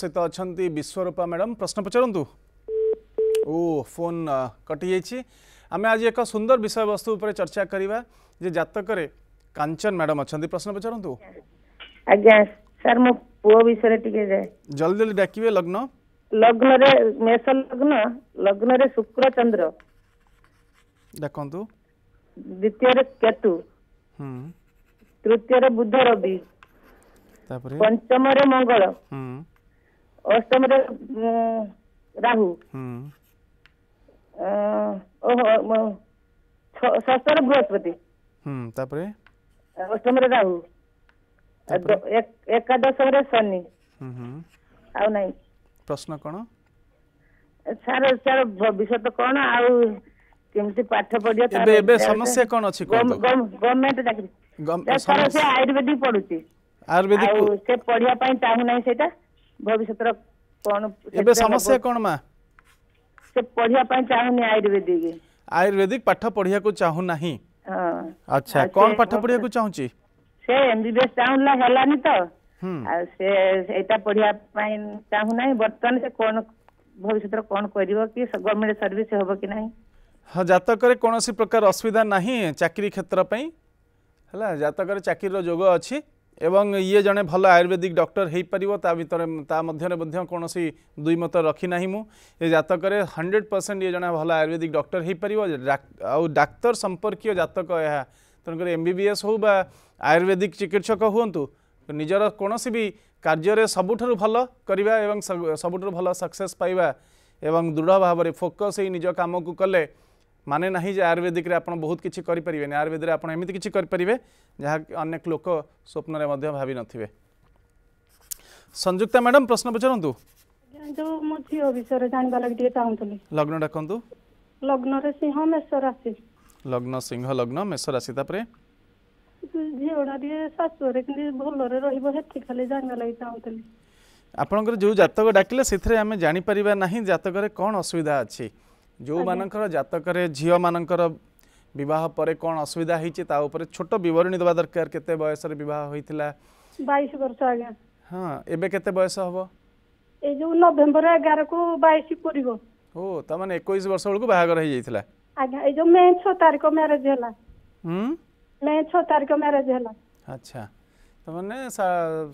सहित अच्छा विश्वरूपा मैडम प्रश्न पचारत ओ फोन कटि जाइए आम आज एक सुंदर विषय वस्तु चर्चा करवा जतक कांचन मैडम अच्छा प्रश्न पचारत सर मो पुओ विषय जल्दी जल्दी डाकिबे लग्न लग्न मेष लग्न लग्न रे शुक्र चंद्र देखंतु द्वितीय रे केतु हम्म। तृतीय रे बुध रवि पंचम मंगल हम्म। ଅଷ୍ଟମରେ ରାହୁ ଷଷ୍ଠରେ ବୃହସ୍ପତି ତାପରେ ଅଷ୍ଟମରେ ରାହୁ ଏକାଦଶରେ ଶନି ଆଉ ନାହିଁ ପ୍ରଶ୍ନ କଣ ସାର୍ ସାର୍ ଭବିଷ୍ୟତ କଣ ଆଉ କେମିତି ପାଠ ପଢିବା ଏବେ ଏବେ ସମସ୍ୟା କଣ ଅଛି ଗଭର୍ଣ୍ଣମେଣ୍ଟ ଚାକିରି ସାର୍ ସେ ଆୟୁର୍ବେଦିକ ପଢୁଛି ଆୟୁର୍ବେଦିକ ସେ ପଢିବା ପାଇଁ ଚାହୁଁନାହିଁ ସେଇଟା भविष्य समस्या कौन मा आयुर्वेदिक पाठ पढ़िया को चाहू ना अच्छा कौन पाठ पढ़िया को चाहूची से एमबीबीएस चाहूला हलानी तो से एटा पढ़िया पाए चाहू ना वर्तमान से कौन भविष्य कौन करिवो कि गवर्नमेंट सर्विस होबो कि नहीं हाँ जतक कौन प्रकार असुविधा ना चाकरी क्षेत्र है जतक चाकर जोग अच्छी এবং ইয়ে জনে ভালো আয়ুর্বেদিক ডক্টর হয়ে হয়েপার তা ভিতরে তা মধ্যে কোণী দুই মত রখি না মু এ জাতকরে হন্ড্রেড পরসেন্ট ইয়ে জন ভাল আয়ুর্বেদিক ডক্টর হয়ে হয়েপার ডাক্তার সম্পর্কীয় জাতক এ তেমকরি এমবিবিএস হো বা আয়ুর্বেদিক চিকিৎসক হুঁতু নিজের କୌଣସି বি କାର୍ଯ୍ୟରେ সবুঠ ଭଲ করা এবং সবুঠ ଭଲ সকসেস পাইবা এবং ଦୃଢ଼ ଭାବରେ ଫୋକସ୍ ହେଇ ନିଜ କାମକୁ କଲେ ମାନେ ନାହିଁ ଯେ ଆୟୁର୍ବେଦିକରେ ଆପଣ ବହୁତ କିଛି କରିପାରିବେନି ଆୟୁର୍ବେଦରେ ଆପଣ ଏମିତି କିଛି କରିପାରିବେ ଯାହା ଅନେକ ଲୋକ ସ୍ୱପ୍ନରେ ମଧ୍ୟ ଭାବିନଥିବେ ସଂଯୁକ୍ତା ମ୍ୟାଡ଼ାମ୍ ପ୍ରଶ୍ନ ପଚାରନ୍ତୁ ଯୋଉ ମୋ ଝିଅ ବିଷୟରେ ଜାଣିବା ଲାଗି ଟିକେ ଚାହୁଁଥିଲି ଲଗ୍ନ ଡାକନ୍ତୁ ଲଗ୍ନରେ ସିଂହ ମେଷ ରାଶି ଲଗ୍ନ ସିଂହ ଲଗ୍ନ ମେଷ ରାଶି ତାପରେ ଝିଅଟା ଟିକେ ଶାଶୁଘରେ କିନ୍ତୁ ଭଲରେ ରହିବ ସେଠି ଖାଲି ଜାଣିବା ଲାଗି ଚାହୁଁଥିଲି ଆପଣଙ୍କର ଯେଉଁ ଜାତକ ଡାକିଲେ ସେଥିରେ ଆମେ ଜାଣିପାରିବା ନାହିଁ ଜାତକରେ କ'ଣ ଅସୁବିଧା ଅଛି ଯେଉଁମାନଙ୍କର ଜାତକରେ ଝିଅମାନଙ୍କର ବିବାହ ପରେ କ'ଣ ଅସୁବିଧା ହେଇଛି ତା ଉପରେ ଛୋଟ ବିବରଣୀ ଦେବା ଦରକାର କେତେ ବୟସରେ ବିବାହ ହୋଇଥିଲା ବାଇଶ ବର୍ଷ ଆଜ୍ଞା ହଁ ଏବେ କେତେ ବୟସ ହବ ଏଇ ଯୋଉ ନଭେମ୍ବର ଏଗାରକୁ ବାଇଶ ପୁରିବ ଓ ତା ମାନେ ଏକୋଇଶ ବର୍ଷ ବେଳକୁ ବାହାଘର ହେଇଯାଇଥିଲା ଆଜ୍ଞା ଏଇ ଯୋଉ ମେ ଛଅ ତାରିଖ ମ୍ୟାରେଜ ହେଲା ମେ ଛଅ ତାରିଖ ମ୍ୟାରେଜ ହେଲା ଆଚ୍ଛା ତା ମାନେ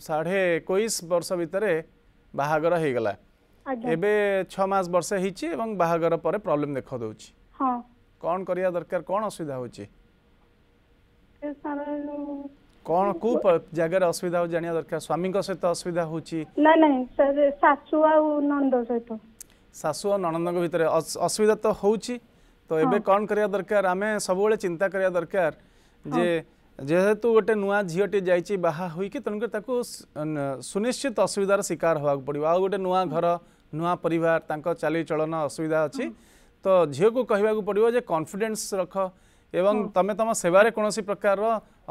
ସାଢ଼େ ଏକୋଇଶ ବର୍ଷ ଭିତରେ ବାହାଘର ହେଇଗଲା ଏବେ ଛଅ ମାସ ବର୍ଷେ ହେଇଛି ଏବଂ ବାହାଘର ପରେ ପ୍ରୋବ୍ଲେମ୍ ଦେଖାଦେଉଛି କ'ଣ କରିବା ଦରକାର କ'ଣ ଅସୁବିଧା ହେଉଛି କ'ଣ କୋଉ ଜାଗାରେ ଅସୁବିଧା ହେଉଛି ଜାଣିବା ଦରକାର ସ୍ୱାମୀଙ୍କ ସହିତ ଅସୁବିଧା ହେଉଛି ନା ନାଇଁ ଶାଶୁ ଆଉ ନଣନ୍ଦ ସହିତ ଶାଶୁ ଆଉ ନଣନ୍ଦଙ୍କ ଭିତରେ ଅସୁବିଧା ତ ହେଉଛି ତ ଏବେ କ'ଣ କରିବା ଦରକାର ଆମେ ସବୁବେଳେ ଚିନ୍ତା କରିବା ଦରକାର ଯେ ଯେହେତୁ ଗୋଟେ ନୂଆ ଝିଅଟି ଯାଇଛି ବାହା ହୋଇକି ତେଣୁକରି ତାକୁ ସୁନିଶ୍ଚିତ ଅସୁବିଧାର ଶିକାର ହେବାକୁ ପଡ଼ିବ ଆଉ ଗୋଟେ ନୂଆ ଘର ନୂଆ ପରିବାର ତାଙ୍କ ଚାଲିଚଳନ ଅସୁବିଧା ଅଛି ତ ଝିଅକୁ କହିବାକୁ ପଡ଼ିବ ଯେ କନଫିଡେନ୍ସ ରଖ ଏବଂ ତମେ ତମ ସେବାରେ କୌଣସି ପ୍ରକାରର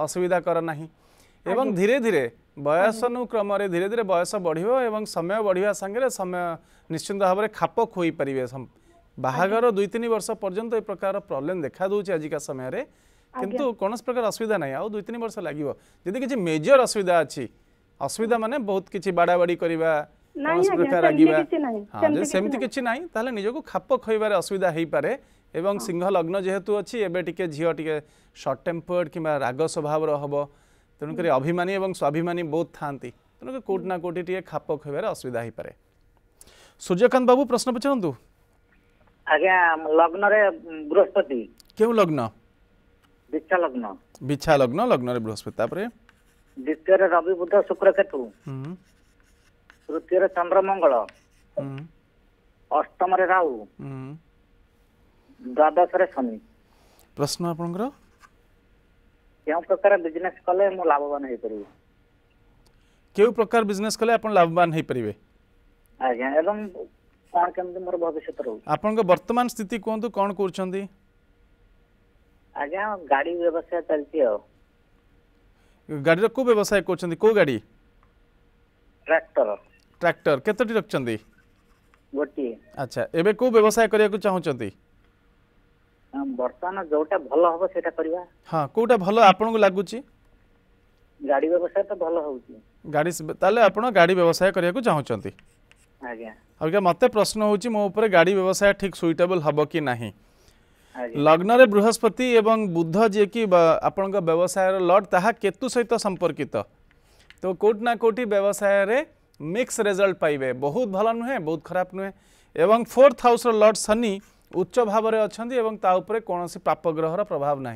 ଅସୁବିଧା କର ନାହିଁ ଏବଂ ଧୀରେ ଧୀରେ ବୟସନୁକ୍ରମରେ ଧୀରେ ଧୀରେ ବୟସ ବଢ଼ିବ ଏବଂ ସମୟ ବଢ଼ିବା ସାଙ୍ଗରେ ସମୟ ନିଶ୍ଚିନ୍ତ ଭାବରେ ଖାପ ଖୋଇପାରିବେ ବାହାଘର ଦୁଇ ତିନି ବର୍ଷ ପର୍ଯ୍ୟନ୍ତ ଏ ପ୍ରକାର ପ୍ରୋବ୍ଲେମ୍ ଦେଖାଦେଉଛି ଆଜିକା ସମୟରେ କିନ୍ତୁ କୌଣସି ପ୍ରକାର ଅସୁବିଧା ନାହିଁ ଆଉ ଦୁଇ ତିନି ବର୍ଷ ଲାଗିବ ଯଦି କିଛି ମେଜର ଅସୁବିଧା ଅଛି ଅସୁବିଧା ମାନେ ବହୁତ କିଛି ବାଡ଼ାବାଡ଼ି କରିବା সেমিতি কিছু না হ্যাঁ, তাহলে নিজকে খাপ খোইবার অসুবিধা হয়েপরে এবং হ্যাঁ। সিংহ লগ্ন যেহেতু অবে টিকি ঝিও টিকি শর্ট টেম্পর্ড কিংবা রাগ স্বভাবর হব তেমকি অভিমানী এবং স্বাভিমানী বোধ থাকে তেমনি কোটি না কোটি টিকি খাপ খোইবার অসুবিধা হয়েপরে সূর্যকান্ত বাবু প্রশ্ন পচার বৃহস্পতি লগ্ন লগ্ন লগ্ন বৃহস্পতি তারপরে দ্বিতীয় রবি বুধ শুক্র কেতু तृतीय चंद्रमंगल हम्म। अष्टम राहु हम्म। द्वादश शनि प्रश्न आपंकर क्यों प्रकार बिजनेस कले मु लाभवान हे परबे क्यों प्रकार बिजनेस कले आपन लाभवान हे परबे आ मोर भविष्य रहो आपन को वर्तमान स्थिति कोन तो कौन कर छंदी गाड़ी व्यवसाय चलती हो गाड़ी को व्यवसाय को को गाड़ी ट्रैक्टर ट्रैक्टर केतोटी रखछन्दि गोटी अच्छा एबे को व्यवसाय करिया को चाहौछन्दि हम वर्तमान जोटा भलो हबो सेटा करिवा हां कोटा भलो आपन को लागुछि गाड़ी व्यवसाय त भलो होउछि गाड़ी ताले आपन गाड़ी व्यवसाय करिया को चाहौछन्दि आ गया अब मते प्रश्न होउछि मो ऊपर गाड़ी व्यवसाय ठीक सुइटेबल हबो कि नाही लग्न रे बृहस्पति एवं बुद्ध जे कि आपन का व्यवसाय रे लॉर्ड ताहा केतु सहित संपर्कित तो कोटना कोटी व्यवसाय रे मिक्स रेजल्ट पाइबे बहुत भल नुहे बहुत खराब नुहे एवं फोर्थ हाउस लर्ड शनि उच्च भाव में अच्छा तापर कौन प्रापग्रह प्रभाव ना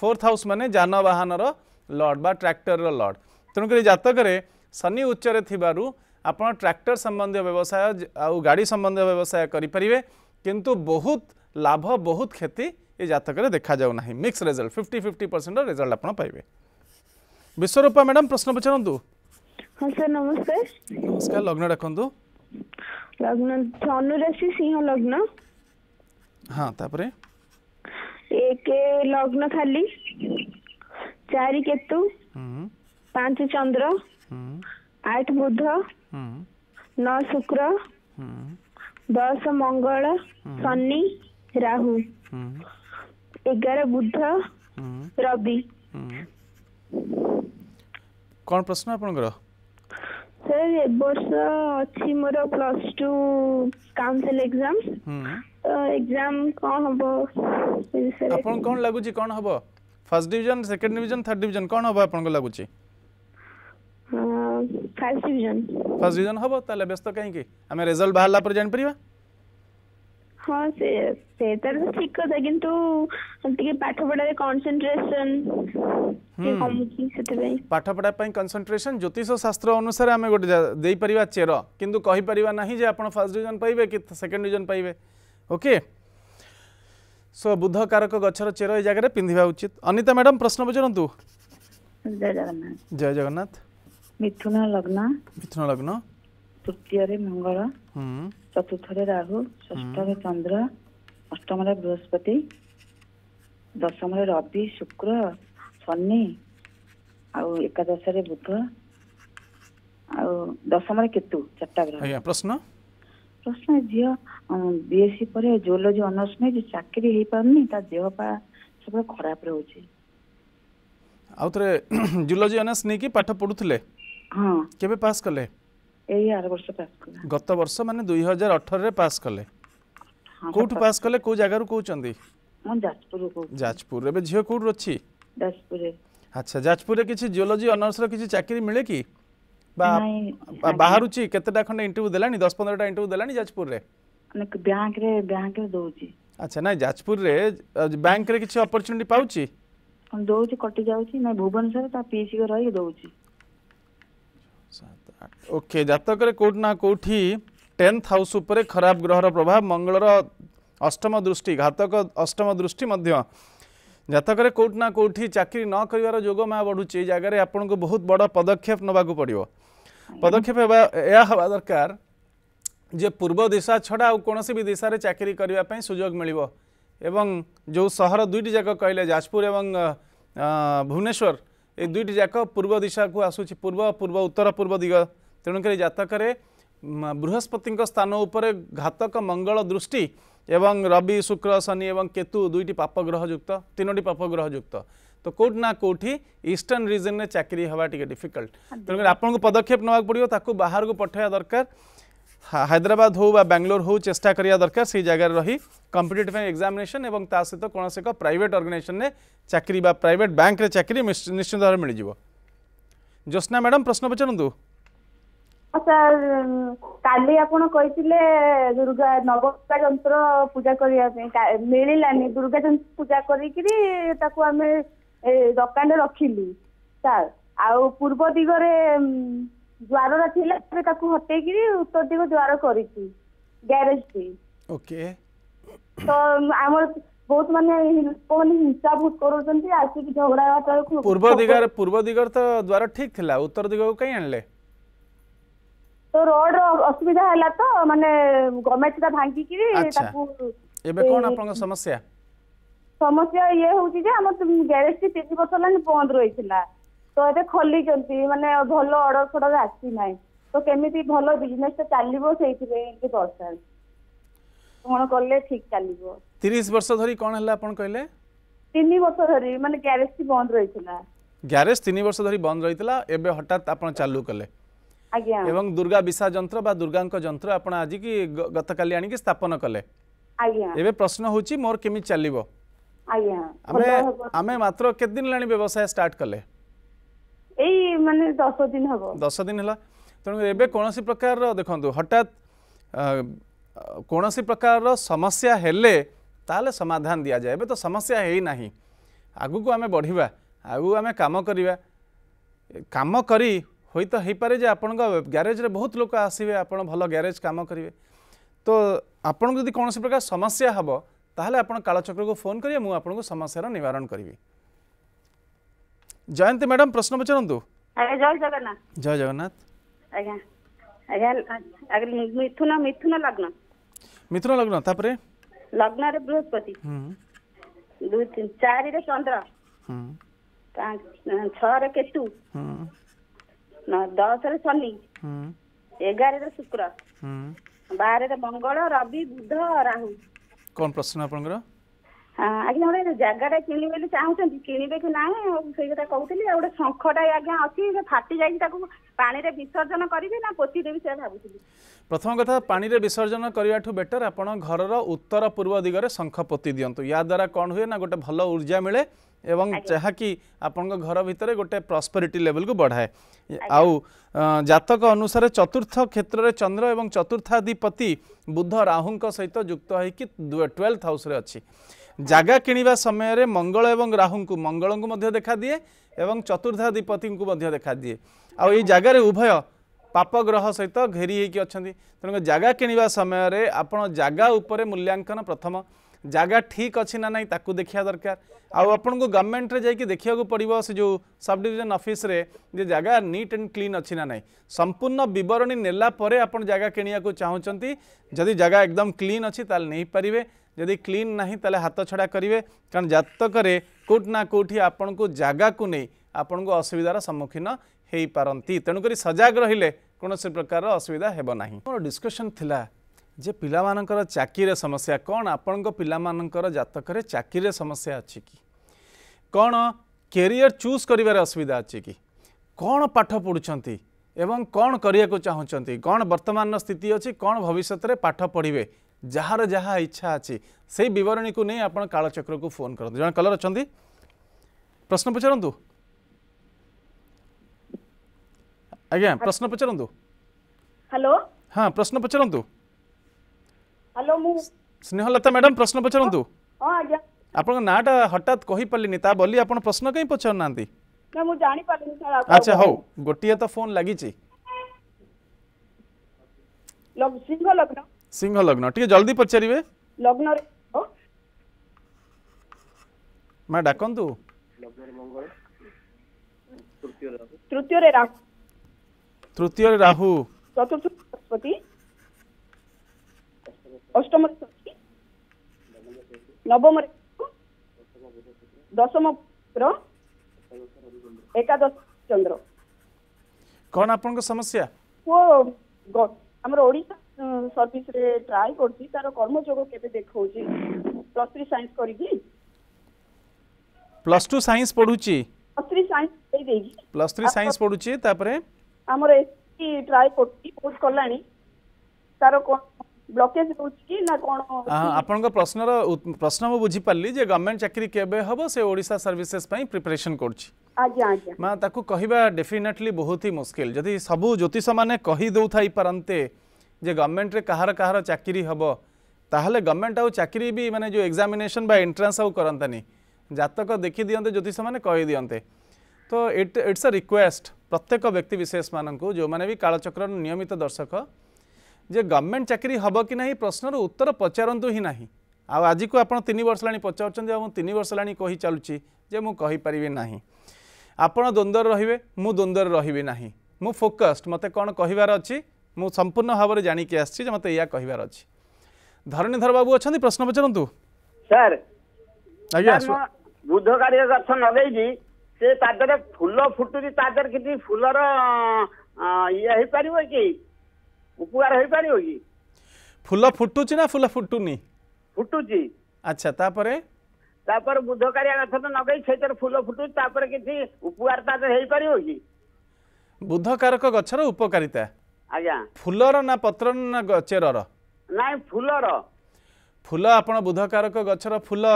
फोर्थ हाउस मैंने जान बाहन लर्ड बा ट्राक्टर लर्ड तेणुक जतक शनि उच्च आपड़ ट्राक्टर सम्बन्धी व्यवसाय आ गाड़ी सम्बन्धी व्यवसाय करेंगे किंतु बहुत लाभ बहुत क्षति ये जतक देखा जाऊना mix result fifty fifty percent result आप विश्वरूपा मैडम प्रश्न पचारूँ ହଁ ସାର୍ ନମସ୍କାର ନମସ୍କାର ଲଗ୍ନ ଡାକନ୍ତୁ ଲଗ୍ନ ଧନୁ ରାଶି ସିଂହ ଲଗ୍ନ ହଁ ତାପରେ ଏକ ଲଗ୍ନ ଖାଲି ଚାରି କେତୁ ପାଞ୍ଚ ଚନ୍ଦ୍ର ଆଠ ବୁଧ ନଅ ଶୁକ୍ର ଦଶ ମଙ୍ଗଳ ଶନି ରାହୁ ଏଗାର ବୁଧ ରବି କ'ଣ ପ୍ରଶ୍ନ ଆପଣଙ୍କର ସାର୍ ଏ ବର୍ଷ ଅଛି ମୋର plus two council exam exam କ'ଣ ହବ ସେ ବିଷୟରେ ଆପଣ କ'ଣ ଲାଗୁଛି କ'ଣ ହବ first division second division third division କ'ଣ ହବ ଆପଣଙ୍କୁ ଲାଗୁଛି ଫାର୍ଷ୍ଟ ଡିଭିଜନ ଫାର୍ଷ୍ଟ ଡିଭିଜନ ହବ ତାହେଲେ ବ୍ୟସ୍ତ କାହିଁକି ଆମେ ରେଜଲ୍ଟ ବାହାରିଲା ପରେ ଜାଣିପାରିବା ହଁ ସେ ସେଇଟା ତ ଠିକ କଥା କିନ୍ତୁ ଟିକେ ପାଠ ପଢାରେ କନସେଣ୍ଟ୍ରେସନ କମୁଛି ସେଥିପାଇଁ ପାଠ ପଢା ପାଇଁ କନସେଣ୍ଟ୍ରେସନ ଜ୍ୟୋତିଷ ଶାସ୍ତ୍ର ଅନୁସାରେ ଆମେ ଗୋଟେ ଦେଇପାରିବା ଚେର କିନ୍ତୁ କହିପାରିବା ନାହିଁ ଯେ ଆପଣ ଫାର୍ଷ୍ଟ ଡିଭିଜନ ପାଇବେ କି ସେକେଣ୍ଡ ଡିଭିଜନ ପାଇବେ ଓକେ ସୋ ବୁଦ୍ଧ କାରକ ଗଛର ଚେର ଏ ଜାଗାରେ ପିନ୍ଧିବା ଉଚିତ ଅନିତା ମ୍ୟାଡାମ ପ୍ରଶ୍ନ ପଚାରନ୍ତୁ ଜୟ ଜଗନ୍ନାଥ ମିଥୁନ ଲଗ୍ନ ମିଥୁନ ଲଗ୍ନ ତୃତୀୟରେ ମଙ୍ଗଳ चतुर्थ रे राहु षष्ठ रे चंद्र अष्टम रे बृहस्पति दशम रे रवि शुक्र शनि ଆଉ ଏକାଦଶରେ ବୁଧ ଆଉ ଦଶମରେ କେତୁ ଚାରିଟା ଗ୍ରହ ପ୍ରଶ୍ନ ପ୍ରଶ୍ନ ଝିଅ ବିଏସସି ପରେ ଜୁଓଲୋଜି ଅନର୍ସ ନେଇଛି ଚାକିରି ହେଇପାରୁନି ତା ଦେହ ପା ସବୁବେଳେ ଖରାପ ରହୁଛି ଆଉ ଥରେ ଜୁଓଲୋଜି ଅନର୍ସ ନେଇକି ପାଠ ପଢୁଥିଲେ ହଁ କେବେ ପାସ୍ କଲେ ଏଇ ଆର ବର୍ଷ ପାସ୍ କଲା ଗତ ବର୍ଷ ମାନେ ଦୁଇ ହଜାର ଅଠରରେ ପାସ୍ କଲେ କୋଉଠୁ ପାସ୍ କଲେ କୋଉ ଜାଗାରୁ କହୁଛନ୍ତି ମୁଁ ଯାଜପୁରରୁ କହୁଛି ଯାଜପୁର ଏବେ ଝିଅ କୋଉଠୁ ଅଛି ଯାଜପୁରରେ ଆଚ୍ଛା ଯାଜପୁରରେ କିଛି ଜିଓଲୋଜି ଅନର୍ସର କିଛି ଚାକିରି ମିଳେ କି বা ବାହାରୁଛି କେତେଟା ଖଣ୍ଡେ ଇଣ୍ଟରଭ୍ୟୁ ଦେଲାଣି ଦଶ ପନ୍ଦରଟା ଇଣ୍ଟରଭ୍ୟୁ ଦେଲାଣି ଯାଜପୁରରେ ବ୍ୟାଙ୍କରେ ବ୍ୟାଙ୍କରେ ଦଉଛି ଆଚ୍ଛା ନାଇଁ ଯାଜପୁରରେ ବ୍ୟାଙ୍କରେ କିଛି ଅପରଚ୍ୟୁନିଟି ପାଉଛି ଦଉଛି କଟି ଯାଉଛି ନାଇଁ ଭୁବନେଶ୍ୱର ତା ପିସି ରହିକି ଦଉଛି ओके जतक ना कौटी टेन्थ हाउस खराब ग्रहर प्रभाव मंगल अष्टम दृष्टि घातक अष्टम दृष्टि जतक कौटना कौटी चाकरी न कर जोगमा बढ़ुच्छे जगह आपन बहुत बड़ पदक्षेप नाक पड़ो पदक्षेप यह हवा दरकार जे पूर्व दिशा छड़ा कौन भी दिशा चाकरी करने सुजोग मिल जो सहर दुईट जाक कहले जापुर भुवनेश्वर এই দুইটি যাক পূর্ব দিশাকু আসুচি পূর্ব পূর্ব উত্তর পূর্ব দিগ তেণুকরি জাতকরে বৃহস্পতি স্থান উপরে ঘাতক মঙ্গল দৃষ্টি এবং রবি শুক্র শনি এবং কেতু দুইটি পাপগ্রহযুক্ত তিনোটি পাপগ্রহযুক্ত তো কোটি না কোটি ইষ্টর্ন রিজনে চাকরি হওয়া টিকে ডিফিকল্ট তেমনি আপনার পদক্ষেপ নেওয়া পড়ব তাকে বাহারক পঠাইয়া দরকার হায়দ্রাবাদ হো বা ব্যাঙ্গালোর হো চেষ্টা করা দরকার সেই জায়গায় রহি কম্পিটিটিভ এক্সামিনেসন এবং তা সহ কোণী এক প্রাইভেট অর্গানাইজেসনে চাকরি বা প্রাইভেট ব্যাঙ্করে চাকরি নিশ্চিত ভাবে যাব জ্যোৎস্না ম্যাডাম প্রশ্ন পচারত ସାର୍ କାଲି ଆପଣ କହିଥିଲେ ଦୁର୍ଗା ନବତା ଯନ୍ତ୍ର ପୂଜା କରିବା ପାଇଁ ମିଳିଲାନି ଦୁର୍ଗା ପୂଜା କରିକିରି ତାକୁ ଆମେ ଦୋକାନରେ ରଖିଲୁ ସାର୍ ଆଉ ପୂର୍ବ ଦିଗରେ ଦ୍ୱାରର ଥିଲା ପରେ ତାକୁ ହଟେଇକିରି ଉତ୍ତର ଦିଗ ଦ୍ୱାର କରିଛି ଟି ଓକେ ତ ଆମର ବହୁତ ମାନେ ଲୋକମାନେ ହିଂସା ବହୁତ କରୁଛନ୍ତି ଆସିକି ଝଗଡ଼ା ତଳକୁ ପୂର୍ବ ଦିଗରେ ପୂର୍ବ ଦିଗରେ ତ ଦ୍ୱାର ଠିକ ଥିଲା ଉତ୍ତର ଦିଗକୁ କାଇଁ ଆଣିଲେ ତ ରୋଡର ଅସୁବିଧା ହେଲା ତ ମାନେ ଗଭର୍ଣ୍ଣମେଣ୍ଟ ଟା ଭାଙ୍ଗିକିରି ତାକୁ ଏବେ କ'ଣ ଆପଣଙ୍କ ସମସ୍ୟା ସମସ୍ୟା ଇଏ ହଉଛି ଯେ ଆମର ଗ୍ୟାରେଜ ଟି ତିନି ବର୍ଷ ହେଲାଣି ବନ୍ଦ ରହିଥିଲା ତ ଏବେ ଖୋଲିଛନ୍ତି ମାନେ ଭଲ ଅର୍ଡର ଫର୍ଡର ଆସିନାହିଁ ତ କେମିତି ଭଲ ଟା ଚାଲିବ ସେଇଥିପାଇଁ କି ଦରକାର କ'ଣ କଲେ ଠିକ ଚାଲିବ ତିରିଶ ବର୍ଷ ଧରି କ'ଣ ହେଲା ଆପଣ କହିଲେ ତିନି ବର୍ଷ ଧରି ମାନେ ଟି ବନ୍ଦ ରହିଥିଲା ଗ୍ୟାରେଜ ତିନି ବର୍ଷ ଧରି ବନ୍ଦ ରହିଥିଲା ଏବେ ହଠାତ୍ ଆପଣ ଚାଲୁ କଲେ ଏବଂ ଦୁର୍ଗା ବିଶା ଯନ୍ତ୍ର ବା ଦୁର୍ଗାଙ୍କ ଯନ୍ତ୍ର ଆପଣ ଆଜିକି ଗତକାଲି ଆଣିକି ସ୍ଥାପନ କଲେ ଏବେ ପ୍ରଶ୍ନ ହେଉଛି ମୋର କେମିତି ଚାଲିବ ଆଜ୍ଞା ଆମେ ଆମେ ମାତ୍ର କେତେ ଦିନ ହେଲାଣି ବ୍ୟବସାୟ ଷ୍ଟାର୍ଟ କଲେ दस दिन है तेनाली प्रकार देख हटात कौन सी प्रकार समस्या हेले ताले समाधान दिया जाए तो समस्या है ना आग को आम बढ़िया आगु आम कम करवा कम कर ग्यारेज बहुत लोग आसवे आप भल ग्यारेज कम करेंगे तो आपन को यदि कौन प्रकार समस्या हम ताल आप कालचक्र को फोन करेंगे मुझे समस्या निवारण करी जयंती मैडम प्रश्न पचारू ଆଜ୍ଞା ଜୟ ଜଗନ୍ନାଥ ଜୟ ଜଗନ୍ନାଥ ଆଜ୍ଞା ଆଜ୍ଞା ଆଜ୍ଞା ମିଥୁନ ମିଥୁନ ଲଗ୍ନ ମିଥୁନ ଲଗ୍ନ ତାପରେ ଲଗ୍ନରେ ବୃହସ୍ପତି ଦୁଇ ଚାରିରେ ଚନ୍ଦ୍ର ଛଅରେ କେତୁ ଦଶରେ ଶନି ଏଗାରରେ ଶୁକ୍ର ବାରରେ ମଙ୍ଗଳ ରବି ବୁଧ ରାହୁ କଣ ପ୍ରଶ୍ନ ଆପଣଙ୍କର ଆଜ୍ଞା ଗୋଟେ ଜାଗାଟା କିଣିବେ ବୋଲି ଚାହୁଁଛନ୍ତି କିଣିବେ କି ନାହିଁ ଆଉ ସେଇ କଥା କହୁଥିଲି ଆଉ ଗୋଟେ ଶଙ୍ଖଟା ଆଜ୍ଞା ଅଛି ସେ ଫାଟି ଯାଇଛି ତାକୁ ପାଣିରେ ବିସର୍ଜନ କରିବି ନା ପୋତି ଦେବି ସେ ଭାବୁଥିଲି ପ୍ରଥମ କଥା ପାଣିରେ ବିସର୍ଜନ କରିବାଠୁ ବେଟର ଆପଣ ଘରର ଉତ୍ତର ପୂର୍ବ ଦିଗରେ ଶଙ୍ଖ ପୋତି ଦିଅନ୍ତୁ ୟା ଦ୍ୱାରା କ'ଣ ହୁଏ ନା ଗୋଟେ ଭଲ ଉର୍ଜା ମିଳେ ଏବଂ ଯାହାକି ଆପଣଙ୍କ ଘର ଭିତରେ ଗୋଟେ ପ୍ରସ୍ପରିଟି ଲେବଲ୍କୁ ବଢ଼ାଏ ଆଉ ଜାତକ ଅନୁସାରେ ଚତୁର୍ଥ କ୍ଷେତ୍ରରେ ଚନ୍ଦ୍ର ଏବଂ ଚତୁର୍ଥାଧିପତି ବୁଦ୍ଧ ରାହୁଙ୍କ ସହିତ ଯୁକ୍ତ ହୋଇକି ଟୁଏଲ୍ଥ ହାଉସ୍ରେ ଅଛି ଜାଗା କିଣିବା ସମୟରେ ମଙ୍ଗଳ ଏବଂ ରାହୁଙ୍କୁ ମଙ୍ଗଳଙ୍କୁ ମଧ୍ୟ ଦେଖାଦିଏ ଏବଂ ଚତୁର୍ଦ୍ଧାଧିପତିଙ୍କୁ ମଧ୍ୟ ଦେଖାଦିଏ ଆଉ ଏଇ ଜାଗାରେ ଉଭୟ ପାପଗ୍ରହ ସହିତ ଘେରି ହେଇକି ଅଛନ୍ତି ତେଣୁ ଜାଗା କିଣିବା ସମୟରେ ଆପଣ ଜାଗା ଉପରେ ମୂଲ୍ୟାଙ୍କନ ପ୍ରଥମ ଜାଗା ଠିକ୍ ଅଛି ନା ନାହିଁ ତାକୁ ଦେଖିବା ଦରକାର ଆଉ ଆପଣଙ୍କୁ ଗଭର୍ଣ୍ଣମେଣ୍ଟରେ ଯାଇକି ଦେଖିବାକୁ ପଡ଼ିବ ସେ ଯେଉଁ ସବ୍ ଡିଭିଜନ୍ ଅଫିସ୍ରେ ଯେ ଜାଗା ନିଟ୍ ଆଣ୍ଡ କ୍ଲିନ୍ ଅଛି ନା ନାହିଁ ସମ୍ପୂର୍ଣ୍ଣ ବିବରଣୀ ନେଲା ପରେ ଆପଣ ଜାଗା କିଣିବାକୁ ଚାହୁଁଛନ୍ତି ଯଦି ଜାଗା ଏକଦମ୍ କ୍ଲିନ୍ ଅଛି ତାହେଲେ ନେଇପାରିବେ ଯଦି କ୍ଲିନ୍ ନାହିଁ ତାହେଲେ ହାତ ଛଡ଼ା କରିବେ କାରଣ ଜାତକରେ କେଉଁଠି ନା କେଉଁଠି ଆପଣଙ୍କୁ ଜାଗାକୁ ନେଇ ଆପଣଙ୍କୁ ଅସୁବିଧାର ସମ୍ମୁଖୀନ ହୋଇପାରନ୍ତି ତେଣୁକରି ସଜାଗ ରହିଲେ କୌଣସି ପ୍ରକାରର ଅସୁବିଧା ହେବ ନାହିଁ ମୋର ଡିସ୍କସନ୍ ଥିଲା ଯେ ପିଲାମାନଙ୍କର ଚାକିରିରେ ସମସ୍ୟା କ'ଣ ଆପଣଙ୍କ ପିଲାମାନଙ୍କର ଜାତକରେ ଚାକିରିରେ ସମସ୍ୟା ଅଛି କି କ'ଣ କ୍ୟାରିୟର୍ ଚୁଜ୍ କରିବାରେ ଅସୁବିଧା ଅଛି କି କ'ଣ ପାଠ ପଢ଼ୁଛନ୍ତି ଏବଂ କ'ଣ କରିବାକୁ ଚାହୁଁଛନ୍ତି କ'ଣ ବର୍ତ୍ତମାନର ସ୍ଥିତି ଅଛି କ'ଣ ଭବିଷ୍ୟତରେ ପାଠ ପଢ଼ିବେ ଯାହାର ଯାହା ଇଚ୍ଛା ଅଛି ସେଇ ବିବରଣୀକୁ ନେଇ ଆପଣ କାଳଚକ୍ରକୁ ଫୋନ୍ କରନ୍ତୁ ଜଣେ କଲର୍ ଅଛନ୍ତି ପ୍ରଶ୍ନ ପଚାରନ୍ତୁ ଆଜ୍ଞା ପ୍ରଶ୍ନ ପଚାରନ୍ତୁ ହ୍ୟାଲୋ ହଁ ପ୍ରଶ୍ନ ପଚାରନ୍ତୁ ହ୍ୟାଲୋ ମୁଁ ସ୍ନେହଲତା ମ୍ୟାଡ଼ାମ୍ ପ୍ରଶ୍ନ ପଚାରନ୍ତୁ ଆପଣଙ୍କ ନାଁଟା ହଠାତ୍ କହିପାରିଲିନି ତା ବୋଲି ଆପଣ ପ୍ରଶ୍ନ କାହିଁ ପଚାରୁନାହାନ୍ତି ଆଚ୍ଛା ହଉ ଗୋଟିଏ ତ ଫୋନ୍ ଲାଗିଛି ସିଂହ ଲଗ୍ନ सिंह लग्न टी जल्दी पचारे लग्न ମା ଡାକନ୍ତୁ ତୃତୀୟରେ ରାହୁ ତୃତୀୟରେ ରାହୁ ଚତୁର୍ଥ ବୃହସ୍ପତି ଅଷ୍ଟମରେ ଶନି ନବମରେ ଦଶମ ଏକାଦଶ ଚନ୍ଦ୍ର କଣ ଆପଣଙ୍କ ସମସ୍ୟା ପୁଅ ଆମର ଓଡ଼ିଶା ସର୍ଭିସରେ ଟ୍ରାଏ କରୁଛି ତାର କର୍ମଯୋଗ କେବେ ଦେଖାଉଛି ପ୍ଲସ୍ ଥ୍ରୀ ସାଇନ୍ସ କରିକି ପ୍ଲସ୍ ଟୁ ସାଇନ୍ସ ପଢୁଛି ପ୍ଲସ୍ ଥ୍ରୀ ସାଇନ୍ସ ଦେଇଦେଇକି ପ୍ଲସ୍ ଥ୍ରୀ ସାଇନ୍ସ ପଢୁଛି ତାପରେ ଆମର ଏସ୍ସି ଟ୍ରାଏ କରୁଛି ବହୁତ କଲାଣି ତାର କ'ଣ ବ୍ଲକେଜ ରହୁଛି କି ନା କ'ଣ ଆପଣଙ୍କ ପ୍ରଶ୍ନର ପ୍ରଶ୍ନ ମୁଁ ବୁଝିପାରିଲି ଯେ ଗଭର୍ଣ୍ଣମେଣ୍ଟ ଚାକିରି କେବେ ହେବ ସେ ଓଡ଼ିଶା ସର୍ଭିସେସ୍ ପାଇଁ ପ୍ରିପାରେସନ୍ କରୁଛି ମା ତାକୁ କହିବା ଡେଫିନେଟଲି ବହୁତ ହି ମୁସ୍କିଲ ଯଦି ସବୁ ଜ୍ୟୋତିଷମାନେ କହିଦେଉଥାଇପାରନ୍ତେ जे गवर्नमेंट रे कहार कहार चाकरी हबो ताहले गवर्नमेंट आउ चाकरी भी माने जो एग्जामिनेशन बा एंट्रेंस आउ करंतनी जातक देखि दियंते ज्योतिष माने कहि दियंते तो इट इट्स अ रिक्वेस्ट प्रत्येक व्यक्ति विशेष मानंकु जो माने भी कालचक्र नियमित दर्शक जे गवर्नमेंट चाकरी हबो कि नाही प्रश्नर उत्तर पचारंतु ही नाही आ आज को आपण 3 वर्ष लानी पचारचंद हम 3 वर्ष लानी कहि चालुची जे मु कहि परिबे नाही आपण द्वंदर रहिबे मु द्वंदर रहिबे नाही मु फोकस्ड मते कोन कहिवार अछि ମୁଁ ସମ୍ପୂର୍ଣ୍ଣ ଭାବରେ ଜାଣିକି ଆସିଛି ଯେ ମୋତେ ଏଇଆ କହିବାର ଅଛି ଧରଣୀଧର ବାବୁ ଅଛନ୍ତି ପ୍ରଶ୍ନ ତା ଦେହରେ ତାପରେ ତାପରେ ବୁଦ୍ଧ କାଳିଆ ଗଛ ତ ସେଥିରେ ଫୁଲ ଫୁଟୁଛି ତାପରେ କିଛି ଉପକାର ଗଛର ଉପକାରିତା ଆଜ୍ଞା ଫୁଲର ନା ପତ୍ର ନା ଗଚେରର ନାଇଁ ଫୁଲର ଫୁଲ ଆପଣ ବୁଧକାରକ ଗଛର ଫୁଲ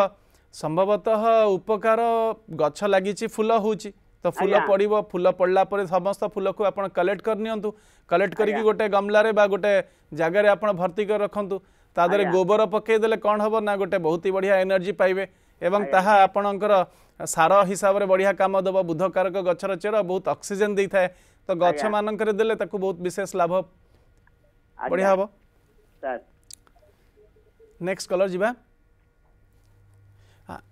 ସମ୍ଭବତଃ ଉପକାର ଗଛ ଲାଗିଛି ଫୁଲ ହେଉଛି ତ ଫୁଲ ପଡ଼ିବ ଫୁଲ ପଡ଼ିଲା ପରେ ସମସ୍ତ ଫୁଲକୁ ଆପଣ କଲେକ୍ଟ କରିନିଅନ୍ତୁ କଲେକ୍ଟ କରିକି ଗୋଟେ ଗମଲାରେ ବା ଗୋଟେ ଜାଗାରେ ଆପଣ ଭର୍ତ୍ତି କରି ରଖନ୍ତୁ ତା ଦେହରେ ଗୋବର ପକାଇଦେଲେ କ'ଣ ହେବ ନା ଗୋଟେ ବହୁତ ବଢ଼ିଆ ଏନର୍ଜି ପାଇବେ ଏବଂ ତାହା ଆପଣଙ୍କର ସାର ହିସାବରେ ବଢ଼ିଆ କାମ ଦେବ ବୁଧକାରକ ଗଛର ଚେର ବହୁତ ଅକ୍ସିଜେନ୍ ଦେଇଥାଏ तो गच्छ मानक रे देले ताकु बहुत विशेष लाभ बढ़िया हबो सर नेक्स्ट कलर जीबा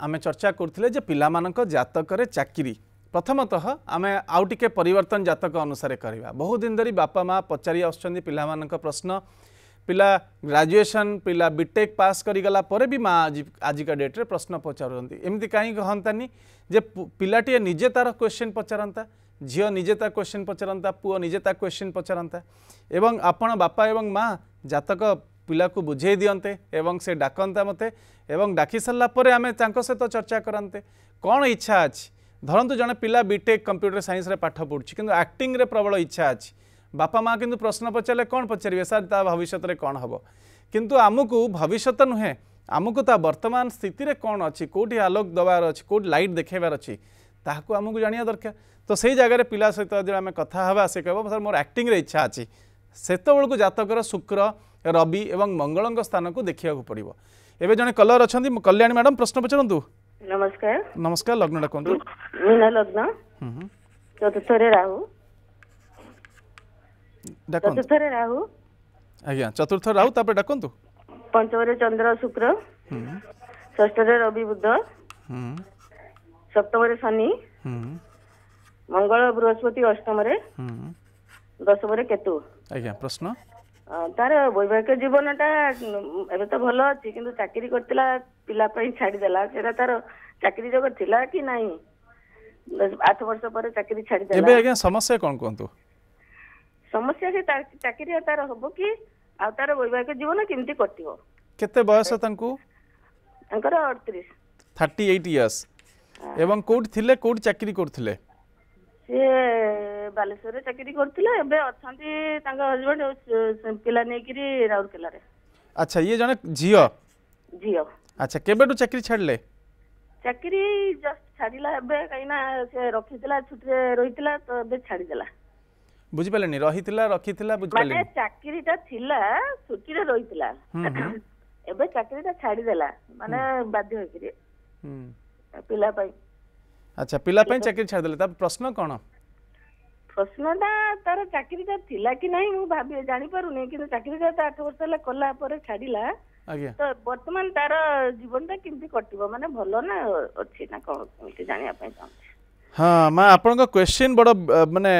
आमे चर्चा करथिले जे पिला मानक जातक चाकरी प्रथमतः आम आउ टे परिवर्तन जातक अनुसार करवा बहुत दिन धरी बापा माँ पचारि आसुच्च पिला प्रश्न पिला ग्रेजुएशन पिला बीटेक पास करी गला परे भी माँ आज आजिका डेट्रे प्रश्न पचार एमती कहीं कहतानी जे पिलाटे निजे तार क्वेश्चन पचारता ଝିଅ ନିଜେ ତା କ୍ୱେଶ୍ଚିନ୍ ପଚାରନ୍ତା ପୁଅ ନିଜେ ତା କ୍ୱେଶ୍ଚିନ୍ ପଚାରନ୍ତା ଏବଂ ଆପଣ ବାପା ଏବଂ ମା' ଜାତକ ପିଲାକୁ ବୁଝେଇ ଦିଅନ୍ତେ ଏବଂ ସେ ଡାକନ୍ତା ମୋତେ ଏବଂ ଡାକି ସାରିଲା ପରେ ଆମେ ତାଙ୍କ ସହିତ ଚର୍ଚ୍ଚା କରନ୍ତେ କ'ଣ ଇଚ୍ଛା ଅଛି ଧରନ୍ତୁ ଜଣେ ପିଲା ବିଟେକ୍ କମ୍ପ୍ୟୁଟର ସାଇନ୍ସରେ ପାଠ ପଢ଼ୁଛି କିନ୍ତୁ ଆକ୍ଟିଂରେ ପ୍ରବଳ ଇଚ୍ଛା ଅଛି ବାପା ମା' କିନ୍ତୁ ପ୍ରଶ୍ନ ପଚାରିଲେ କ'ଣ ପଚାରିବେ ସାର୍ ତା ଭବିଷ୍ୟତରେ କ'ଣ ହେବ କିନ୍ତୁ ଆମକୁ ଭବିଷ୍ୟତ ନୁହେଁ ଆମକୁ ତା ବର୍ତ୍ତମାନ ସ୍ଥିତିରେ କ'ଣ ଅଛି କେଉଁଠି ଆଲୋକ ଦେବାର ଅଛି କେଉଁଠି ଲାଇଟ୍ ଦେଖାଇବାର ଅଛି ତାହାକୁ ଆମକୁ ଜାଣିବା ଦରକାର তো সেই জায়গায় পিলা সহ যদি আমি কথা হওয়া সে কব স্যার মোট আক্টিং ইচ্ছা আছে সেতবেলকু জাতকর শুক্র রবি এবং মঙ্গলঙ্ স্থানকু দেখা পড়ব এবে জন কলর অনেক কল্যাণী ম্যাডাম প্রশ্ন পচার নমস্কার নমস্কার লগ্নটা কুহতু লগ্ন চতুর্থরে চতুর্থ রাহু তারপরে ডাকন্তু পঞ্চমরে চন্দ্র শুক্র ষষ্ঠরে রবি বুধ সপ্তমরে শনি মঙ্গল বৃহস্পতি অষ্টমরে দশমরে কেতু আজ্ঞা প্রশ্ন ତାର ବୈବାହିକ ଜୀବନଟା ଏବେ ତ ଭଲ ଅଛି କିନ୍ତୁ ଚାକିରି କରିଥିଲା ପିଲା ପାଇଁ ଛାଡିଦେଲା ସେଇଟା ତାର ଚାକିରି ଯୋଗ ଥିଲା କି ନାହିଁ ଆଠ ବର୍ଷ ପରେ ଚାକିରି ଛାଡିଦେଲା ଏବେ ଆଜ୍ଞା ସମସ୍ୟା କ'ଣ କୁହନ୍ତୁ ସମସ୍ୟା ସେ ଚାକିରି ତାର ହବ କି ଆଉ ତାର ବୈବାହିକ ଜୀବନ କେମିତି କଟିବ କେତେ ବୟସ ତାଙ୍କୁ ତାଙ୍କର ଅଠତିରିଶ ଥାର୍ଟି ଏଇଟ୍ ଇୟର୍ସ ଏବଂ କୋଉଠି ଥିଲେ କୋଉଠି ଚାକିରି କରୁଥିଲେ ସିଏ ବାଲେଶ୍ୱରରେ ଚାକିରି କରୁଥିଲେ ଏବେ ଅଛନ୍ତି ତାଙ୍କ ହଜବେଣ୍ଡ ପିଲା ନେଇକିରି ରାଉରକେଲାରେ ଆଚ୍ଛା ଇଏ ଜଣେ ଝିଅ ଝିଅ ଆଚ୍ଛା କେବେଠୁ ଚାକିରି ଛାଡ଼ିଲେ ଚାକିରି ଜଷ୍ଟ ଛାଡ଼ିଲା ଏବେ କାହିଁକିନା ସେ ରଖିଥିଲା ଛୁଟିରେ ରହିଥିଲା ତ ଏବେ ଛାଡ଼ିଦେଲା ବୁଝିପାରିଲେନି ରହିଥିଲା ରଖିଥିଲା ବୁଝିପାରିଲେ ଚାକିରିଟା ଥିଲା ଛୁଟିରେ ରହିଥିଲା ଏବେ ଚାକିରିଟା ଛାଡ଼ିଦେଲା ମାନେ ବାଧ୍ୟ ହେଇକିରି ପିଲା ପାଇଁ আচ্ছা পিলা পাই চাকরি ছাড় দেলে তা প্রশ্ন কোন প্রশ্নটা তার চাকরিটা ଥିଲା କି ନାହିଁ ମୁଁ ଭାବି ଜାଣିପାରୁନି କିନ୍ତୁ ଚାକିରିଟା ତ ଆଠ ବର୍ଷ ହେଲା କଲା ପରେ ଛାଡ଼ିଲା ତ ବର୍ତ୍ତମାନ ତାର ଜୀବନଟା କେମିତି କଟିବ ମାନେ ଭଲ ନା ଅଛି ନା କ'ଣ କେମିତି ଜାଣିବା ପାଇଁ ଚାହୁଁଛି ହଁ ମା ଆପଣଙ୍କ କ୍ୱେଶ୍ଚିନ୍ ବଡ଼ ମାନେ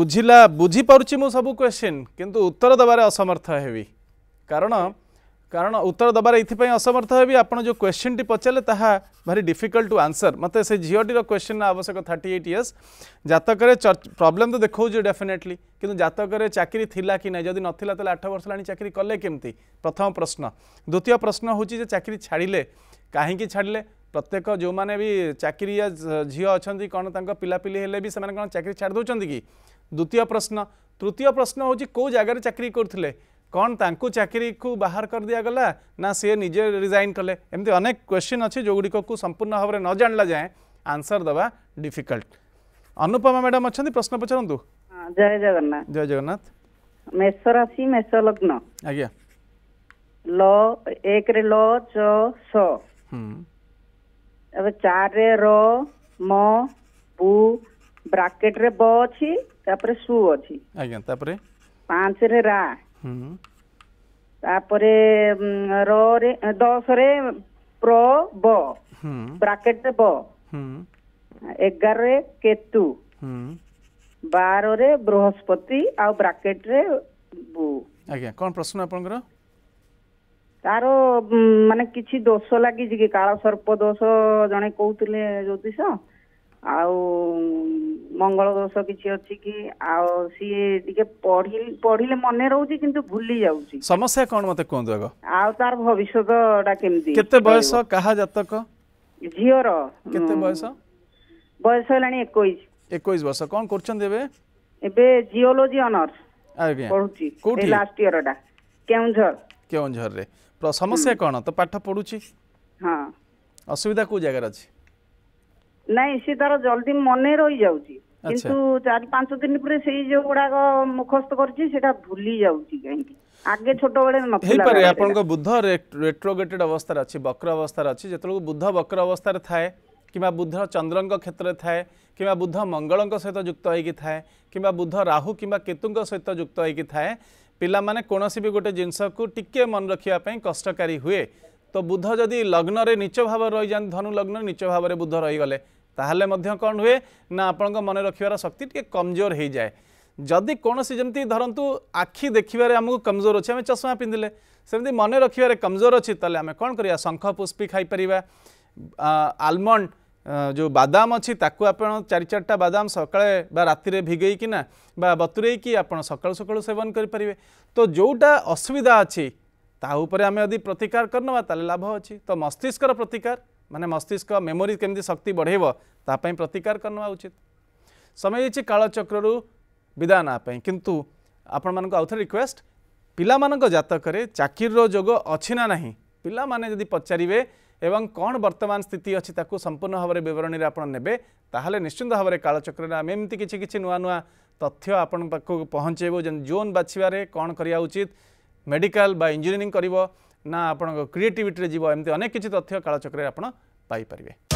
ବୁଝିଲା ବୁଝିପାରୁଛି ମୁଁ ସବୁ କ୍ୱେଶ୍ଚିନ୍ କିନ୍ତୁ ଉତ୍ତର ଦେବାରେ ଅସମର୍ଥ ହେବି କାରଣ कारण उत्तर दबार इंपाई असमर्थ हो भी आप जो क्वेश्चन टी पचारे भारी डिफिकल्ट टू आंसर मत से झीओटर क्वेश्चन आवश्यक थर्टी एट इयर्स जतक प्रोब्लेम तो देखो डेफिनेटली कि जतक चाकरी थी कि ना जदि ना तो आठ वर्ष चाकरी कले कमी प्रथम प्रश्न द्वितीय प्रश्न हूँ चाकरी छाड़े कहीं छाड़े प्रत्येक जो मैंने भी चाकरी या झील अच्छा कौन तक पिलापिली हेले भी से चाकरी छाड़ दौर कि द्वितीय प्रश्न तृतीय प्रश्न हूँ कौ जगार चाकरी करुले कौन तक चाकरी को बाहर कर दिया गला ना सी निजे रिजाइन कले एमती अनेक क्वेश्चन अच्छे जो गुड़िक संपूर्ण भाव में न जाणला जाए आंसर दवा डिफिकल्ट अनुपमा मैडम अच्छा प्रश्न पचारतु हाँ, जय जगन्नाथ जय जगन्नाथ मेष राशि मेष लग्न आज्ञा ल एक रे ल च स ଏବେ ଚାରିରେ ର ମ ପୁ ବ୍ରାକେଟରେ ବ ଅଛି ତାପରେ ସୁ ଅଛି ଆଜ୍ଞା ତାପରେ ପାଞ୍ଚରେ ରା ତାପରେ ରେ ଦଶରେ ପ୍ର ବ ବ୍ରାକେଟରେ ବ ଏଗାରରେ କେତୁ ବାରରେ ବୃହସ୍ପତି ଆଉ ବ୍ରାକେଟରେ ବୁ ଆଜ୍ଞା କ'ଣ ପ୍ରଶ୍ନ ଆପଣଙ୍କର ତାର ମାନେ କିଛି ଦୋଷ ଲାଗିଛି କି କାଳ ସର୍ପ ଦୋଷ ଜଣେ କହୁଥିଲେ ଜ୍ୟୋତିଷ ଆଉ ମଙ୍ଗଳ ଦୋଷ କିଛି ଅଛି କି ଆଉ ସିଏ ଟିକେ ପଢିଲେ ମନେ ରହୁଛି କିନ୍ତୁ ଭୁଲି ଯାଉଛି ସମସ୍ୟା କଣ ମତେ କୁହନ୍ତୁ ଆଗ ଆଉ ତାର ଭବିଷ୍ୟତଟା କେମିତି କେତେ ବୟସ କାହା ଜାତକ ଝିଅର କେତେ ବୟସ ବୟସ ହେଲାଣି ଏକୋଇଶ ଏକୋଇଶ ବର୍ଷ କଣ କରୁଛନ୍ତି ଏବେ ଏବେ ଜିଓଲୋଜି ଅନର୍ସ ପଢୁଛି ଲାଷ୍ଟ ଇୟରଟା କେଉଁଝର କେଉଁଝରରେ ସମସ୍ୟା କଣ ତ ପାଠ ପଢୁଛି ହଁ ଅସୁବିଧା କୋଉ ଜାଗାରେ ଅଛି नहीं जल्दी मन रही जा चार पांच दिन बुद्ध रेट्रोग्रेडेड क्षेत्र बुध मंगल किमा बुद्ध मंगलंग सहित कि थाए राहु किमा केतुंग सहित युक्त होई कि भी गोटे जिन मन रखा पई हुए तो बुध जदि लग्न रे नीच भाव रही जान धनु लग्न नीच भाव रे बुध रहीगले ତାହେଲେ ମଧ୍ୟ କ'ଣ ହୁଏ ନା ଆପଣଙ୍କ ମନେ ରଖିବାର ଶକ୍ତି ଟିକେ କମଜୋର ହେଇଯାଏ ଯଦି କୌଣସି ଯେମିତି ଧରନ୍ତୁ ଆଖି ଦେଖିବାରେ ଆମକୁ କମଜୋର ଅଛି ଆମେ ଚଷମା ପିନ୍ଧିଲେ ସେମିତି ମନେ ରଖିବାରେ କମଜୋର ଅଛି ତାହେଲେ ଆମେ କ'ଣ କରିବା ଶଙ୍ଖ ପୁଷ୍ପି ଖାଇପାରିବା ଆଲମଣ୍ଡ ଯେଉଁ ବାଦାମ ଅଛି ତାକୁ ଆପଣ ଚାରି ଚାରିଟା ବାଦାମ ସକାଳେ ବା ରାତିରେ ଭିଗେଇକିନା ବା ବତୁରେଇକି ଆପଣ ସକାଳୁ ସକାଳୁ ସେବନ କରିପାରିବେ ତ ଯେଉଁଟା ଅସୁବିଧା ଅଛି ତା ଉପରେ ଆମେ ଯଦି ପ୍ରତିକାର କରିନେବା ତାହେଲେ ଲାଭ ଅଛି ତ ମସ୍ତିଷ୍କର ପ୍ରତିକାର ମାନେ ମସ୍ତିଷ୍କ ମେମୋରି କେମିତି ଶକ୍ତି ବଢ଼େଇବ ତା ପାଇଁ ପ୍ରତିକାର କରିନେବା ଉଚିତ ସମୟ ଯାଇଛି କାଳଚକ୍ରରୁ ବିଦାୟ ନେବା ପାଇଁ କିନ୍ତୁ ଆପଣମାନଙ୍କୁ ଆଉ ଥରେ ରିକ୍ୱେଷ୍ଟ ପିଲାମାନଙ୍କ ଜାତକରେ ଚାକିରିର ଯୋଗ ଅଛି ନା ନାହିଁ ପିଲାମାନେ ଯଦି ପଚାରିବେ ଏବଂ କ'ଣ ବର୍ତ୍ତମାନ ସ୍ଥିତି ଅଛି ତାକୁ ସମ୍ପୂର୍ଣ୍ଣ ଭାବରେ ବିବରଣୀରେ ଆପଣ ନେବେ ତାହେଲେ ନିଶ୍ଚିନ୍ତ ଭାବରେ କାଳଚକ୍ରରେ ଆମେ ଏମିତି କିଛି କିଛି ନୂଆ ନୂଆ ତଥ୍ୟ ଆପଣଙ୍କ ପାଖକୁ ପହଞ୍ଚାଇବୁ ଯେମିତି ଜୋନ୍ ବାଛିବାରେ କ'ଣ କରିବା ଉଚିତ ମେଡ଼ିକାଲ ବା ଇଞ୍ଜିନିୟରିଂ କରିବ ନା ଆପଣଙ୍କ କ୍ରିଏଟିଭିଟିରେ ଯିବ ଏମିତି ଅନେକ କିଛି ତଥ୍ୟ କାଳଚକ୍ରରେ ଆପଣ ପାଇପାରିବେ